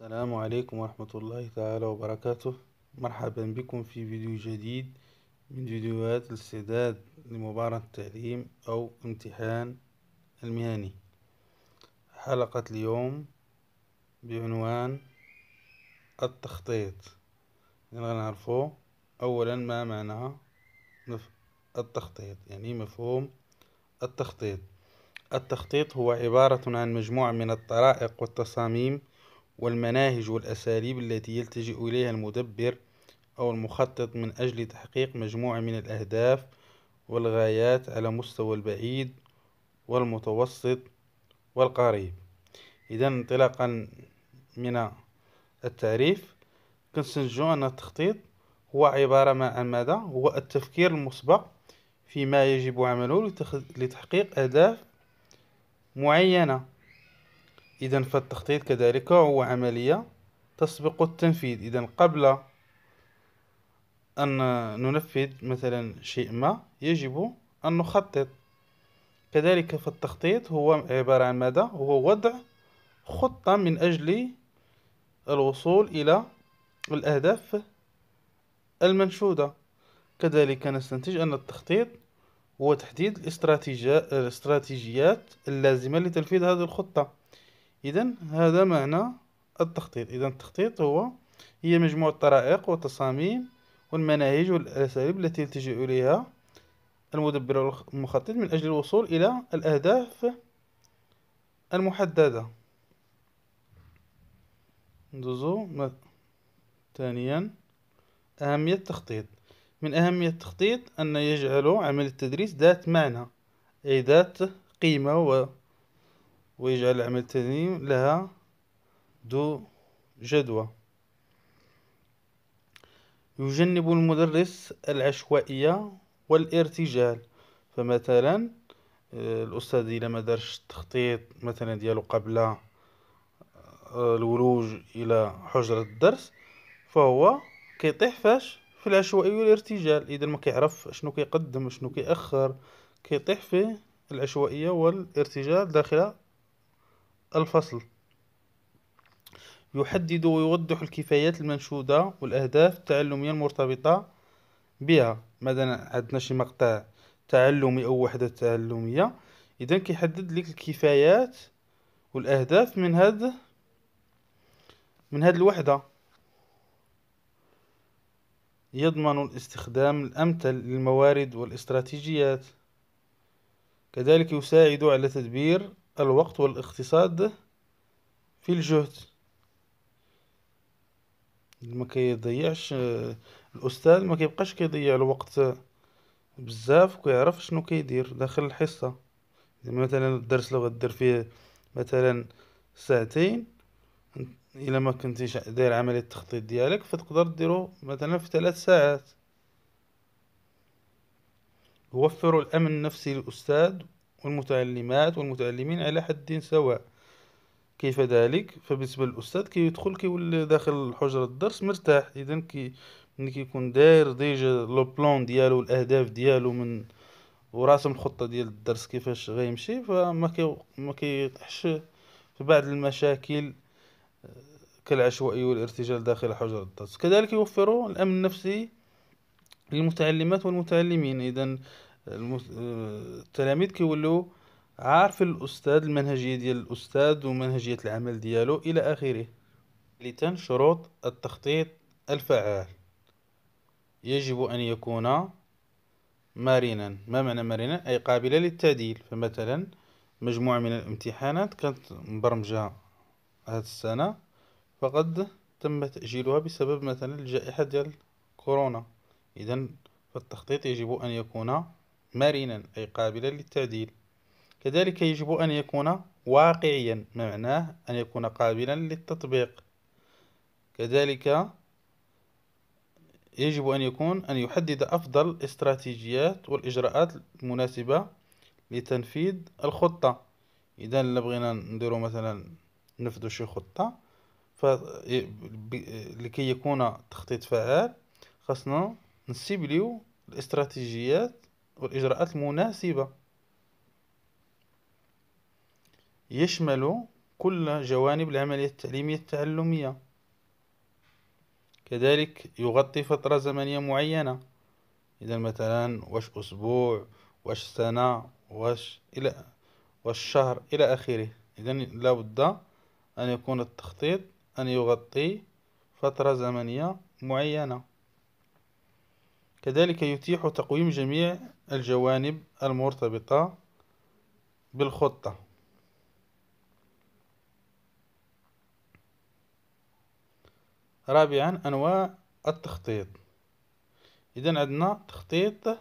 السلام عليكم ورحمة الله تعالى وبركاته مرحبا بكم في فيديو جديد من فيديوهات الاستعداد لمباراة التعليم أو امتحان المهني حلقة اليوم بعنوان التخطيط يعني غنعرفو أولا ما معنى التخطيط يعني مفهوم التخطيط التخطيط هو عبارة عن مجموعة من الطرائق والتصاميم والمناهج والأساليب التي يلتجئ إليها المدبر أو المخطط من أجل تحقيق مجموعة من الأهداف والغايات على مستوى البعيد والمتوسط والقريب إذا انطلاقا من التعريف كنسنجو أن التخطيط هو عبارة ما عن ماذا؟ هو التفكير المسبق فيما يجب عمله لتحقيق أهداف معينة إذا فالتخطيط كذلك هو عملية تسبق التنفيذ إذا قبل أن ننفذ مثلا شيء ما يجب أن نخطط كذلك فالتخطيط هو عبارة عن ماذا؟ هو وضع خطة من أجل الوصول إلى الأهداف المنشودة كذلك نستنتج أن التخطيط هو تحديد الاستراتيجيات اللازمة لتنفيذ هذه الخطة إذا هذا معنى التخطيط إذا التخطيط هو هي مجموعة الطرائق والتصاميم والمناهج والأساليب التي يلتجئ إليها المدبر المخطط من أجل الوصول إلى الأهداف المحددة ندوزو ثانيا أهمية التخطيط من أهمية التخطيط أن يجعل عمل التدريس ذات معنى أي ذات قيمة و ويجعل العمل تنوين لها ذو جدوى يجنب المدرس العشوائية والارتجال فمثلا آه، الأستاذ إلا ما دارش التخطيط مثلا ديالو قبل آه، الولوج إلى حجرة الدرس فهو كيطيح فاش في العشوائية والارتجال إذا ما كيعرف شنو كيقدم شنو كيأخر كيطيح في العشوائية والارتجال داخل الفصل يحدد ويوضح الكفايات المنشودة والأهداف التعلمية المرتبطة بها مثلا عندنا شي مقطع تعلمي أو وحدة تعلمية إذا كيحدد لك الكفايات والأهداف من هاد من هاد الوحدة يضمن الاستخدام الأمثل للموارد والاستراتيجيات كذلك يساعد على تدبير الوقت والاقتصاد في الجهد ما كيضيعش الاستاذ ما كيبقاش كيضيع الوقت بزاف كيعرف شنو كيدير داخل الحصه يعني مثلا الدرس لو غدير فيه مثلا ساعتين الا ما كنتيش داير عمليه التخطيط ديالك فتقدر ديرو مثلا في ثلاث ساعات يوفر الامن النفسي للاستاذ والمتعلمات والمتعلمين على حد سواء كيف ذلك فبالنسبه للاستاذ كيدخل كي كيولي داخل حجره الدرس مرتاح اذا كي ملي كيكون داير ديجا لو بلان ديالو الاهداف ديالو من وراسم الخطه ديال الدرس كيفاش غيمشي فما كي ما كيطيحش في بعض المشاكل آه، كالعشوائي والارتجال داخل حجره الدرس كذلك يوفروا الامن النفسي للمتعلمات والمتعلمين اذا التلاميذ آه، كيولوا عارف الاستاذ المنهجيه ديال الاستاذ ومنهجيه العمل ديالو الى اخره ثالثا شروط التخطيط الفعال يجب ان يكون مرنا ما معنى مرنا اي قابله للتعديل فمثلا مجموعه من الامتحانات كانت مبرمجه هذه السنه فقد تم تاجيلها بسبب مثلا الجائحه ديال كورونا اذا فالتخطيط يجب ان يكون مرنا أي قابلا للتعديل كذلك يجب أن يكون واقعيا معناه أن يكون قابلا للتطبيق كذلك يجب أن يكون أن يحدد أفضل استراتيجيات والإجراءات المناسبة لتنفيذ الخطة إذا لبغينا نديرو مثلا نفذو شي خطة ف لكي يكون تخطيط فعال خاصنا نسيبليو الاستراتيجيات والإجراءات المناسبة يشمل كل جوانب العملية التعليمية التعلمية كذلك يغطي فترة زمنية معينة إذا مثلا واش أسبوع واش سنة واش إلى واش شهر إلى آخره إذا لابد أن يكون التخطيط أن يغطي فترة زمنية معينة كذلك يتيح تقويم جميع الجوانب المرتبطة بالخطة رابعا أنواع التخطيط إذا عندنا تخطيط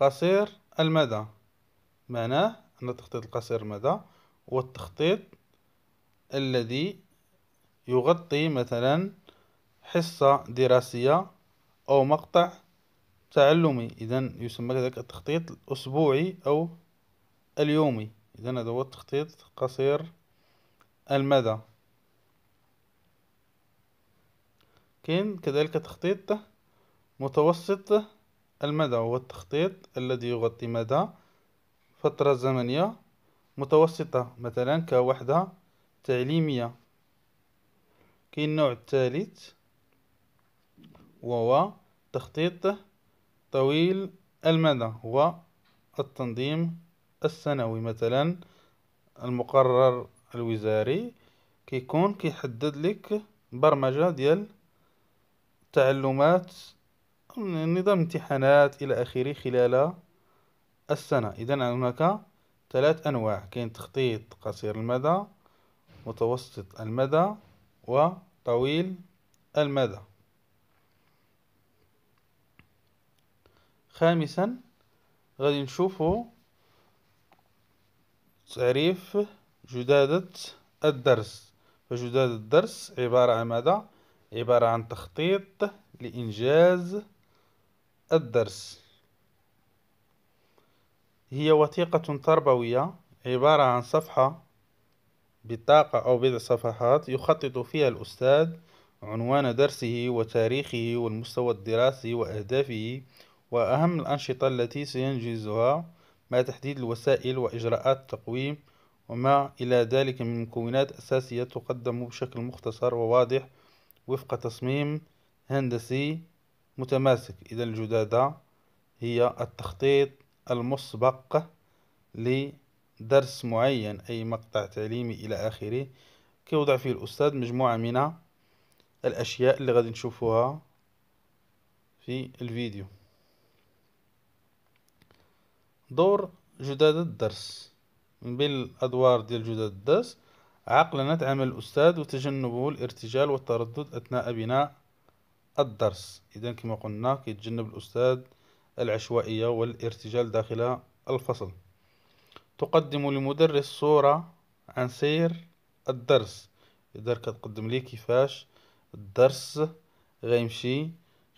قصير المدى معناه أن التخطيط القصير المدى هو التخطيط الذي يغطي مثلا حصة دراسية أو مقطع تعلمي إذا يسمى كذلك التخطيط الأسبوعي أو اليومي إذا هذا هو التخطيط قصير المدى كاين كذلك تخطيط متوسط المدى هو التخطيط الذي يغطي مدى فترة زمنية متوسطة مثلا كوحدة تعليمية كاين النوع الثالث وهو تخطيط طويل المدى هو التنظيم السنوي مثلا المقرر الوزاري كيكون كيحدد لك برمجة ديال تعلمات نظام امتحانات الى اخره خلال السنة اذا هناك ثلاث انواع كاين تخطيط قصير المدى متوسط المدى وطويل المدى خامسا غادي نشوفو تعريف جدادة الدرس فجدادة الدرس عبارة عن ماذا؟ عبارة عن تخطيط لإنجاز الدرس هي وثيقة تربوية عبارة عن صفحة بطاقة أو بضع صفحات يخطط فيها الأستاذ عنوان درسه وتاريخه والمستوى الدراسي وأهدافه وأهم الأنشطة التي سينجزها مع تحديد الوسائل وإجراءات التقويم وما إلى ذلك من مكونات أساسية تقدم بشكل مختصر وواضح وفق تصميم هندسي متماسك إذا الجدادة هي التخطيط المسبق لدرس معين أي مقطع تعليمي إلى آخره كيوضع فيه الأستاذ مجموعة من الأشياء اللي غادي نشوفوها في الفيديو دور جداد الدرس من بين الأدوار ديال جداد الدرس عقلنة عمل الأستاذ وتجنبه الارتجال والتردد أثناء بناء الدرس إذا كما قلنا كيتجنب الأستاذ العشوائية والارتجال داخل الفصل تقدم للمدرس صورة عن سير الدرس إذا كتقدم ليه كيفاش الدرس غيمشي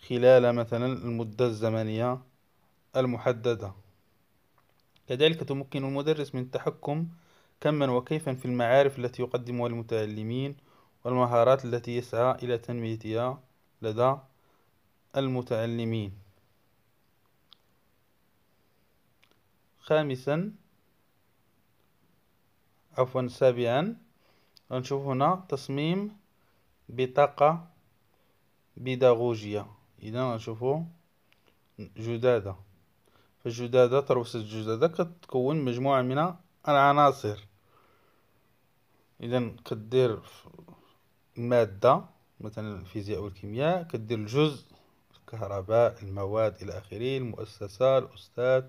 خلال مثلا المدة الزمنية المحددة كذلك تمكن المدرس من التحكم كما وكيفا في المعارف التي يقدمها للمتعلمين والمهارات التي يسعى إلى تنميتها لدى المتعلمين خامسا عفوا سابعا نشوف هنا تصميم بطاقة بيداغوجية إذا نشوفه جدادة الجدادة تروسة الجدادة كتكون مجموعة من العناصر إذا كدير المادة مثلا الفيزياء والكيمياء كدير الجزء الكهرباء المواد إلى آخره المؤسسة الأستاذ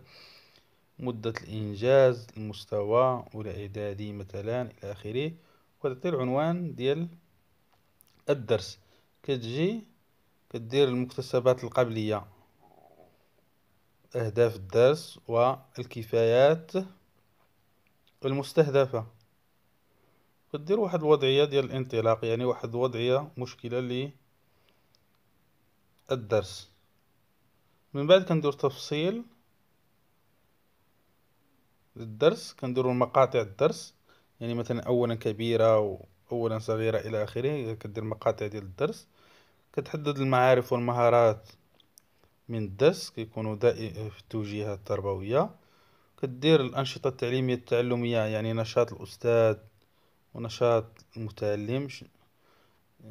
مدة الإنجاز المستوى والإعدادي مثلا إلى آخره وتعطي العنوان ديال الدرس كتجي كدير المكتسبات القبلية أهداف الدرس والكفايات المستهدفة كدير واحد الوضعية ديال الانطلاق يعني واحد الوضعية مشكلة للدرس الدرس من بعد كندير تفصيل للدرس كنديرو مقاطع الدرس يعني مثلا اولا كبيرة واولا صغيرة الى اخره كدير مقاطع ديال الدرس كتحدد المعارف والمهارات من الدرس كيكونوا دائما في التوجيهات التربوية كدير الأنشطة التعليمية التعلمية يعني نشاط الأستاذ ونشاط المتعلم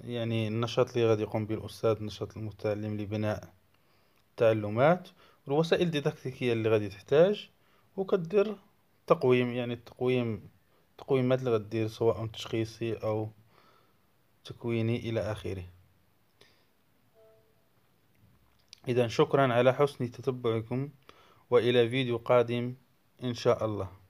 يعني النشاط اللي غادي يقوم به الأستاذ نشاط المتعلم لبناء التعلمات والوسائل الديداكتيكية اللي غادي تحتاج وكدير تقويم يعني التقويم التقويمات اللي غدير سواء تشخيصي أو تكويني إلى آخره إذا شكرا على حسن تتبعكم وإلى فيديو قادم إن شاء الله